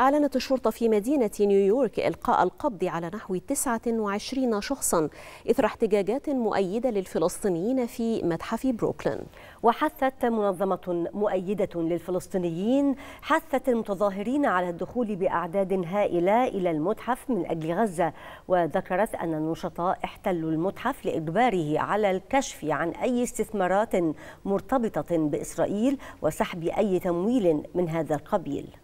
أعلنت الشرطة في مدينة نيويورك إلقاء القبض على نحو 29 شخصا إثر احتجاجات مؤيدة للفلسطينيين في متحف بروكلين وحثت منظمة مؤيدة للفلسطينيين حثت المتظاهرين على الدخول بأعداد هائلة إلى المتحف من أجل غزة وذكرت أن النشطاء احتلوا المتحف لإجباره على الكشف عن أي استثمارات مرتبطة بإسرائيل وسحب أي تمويل من هذا القبيل